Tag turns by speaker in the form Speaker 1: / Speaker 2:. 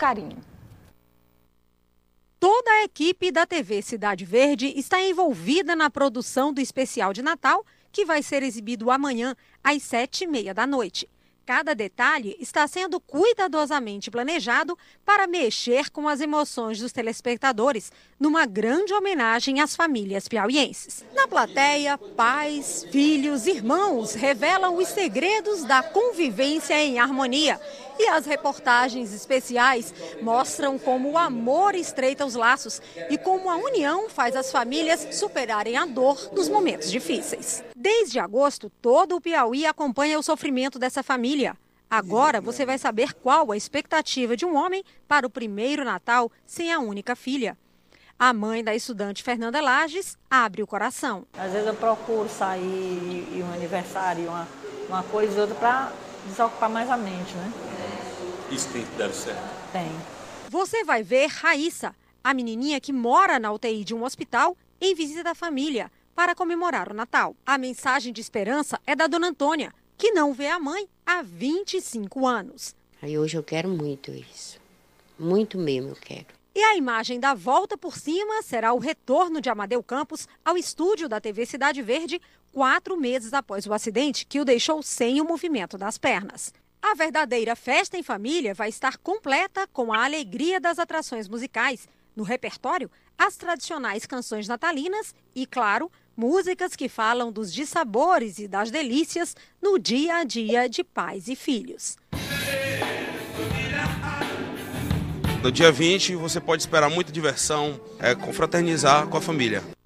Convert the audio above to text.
Speaker 1: carinho. Toda a equipe da TV Cidade Verde está envolvida na produção do especial de Natal, que vai ser exibido amanhã às sete e meia da noite cada detalhe está sendo cuidadosamente planejado para mexer com as emoções dos telespectadores, numa grande homenagem às famílias piauienses. Na plateia, pais, filhos, irmãos revelam os segredos da convivência em harmonia. E as reportagens especiais mostram como o amor estreita os laços e como a união faz as famílias superarem a dor nos momentos difíceis. Desde agosto, todo o Piauí acompanha o sofrimento dessa família. Agora você vai saber qual a expectativa de um homem para o primeiro Natal sem a única filha. A mãe da estudante Fernanda Lages abre o coração. Às vezes eu procuro sair e um aniversário, uma, uma coisa e outra, para desocupar mais a mente, né? Isso tem que dar certo. Tem. Você vai ver Raíssa, a menininha que mora na UTI de um hospital, em visita da família para comemorar o Natal. A mensagem de esperança é da dona Antônia, que não vê a mãe há 25 anos. Aí hoje eu quero muito isso. Muito mesmo eu quero. E a imagem da volta por cima será o retorno de Amadeu Campos ao estúdio da TV Cidade Verde quatro meses após o acidente que o deixou sem o movimento das pernas. A verdadeira festa em família vai estar completa com a alegria das atrações musicais no repertório, as tradicionais canções natalinas e, claro, músicas que falam dos dissabores e das delícias no dia a dia de pais e filhos. No dia 20 você pode esperar muita diversão, é, confraternizar com a família.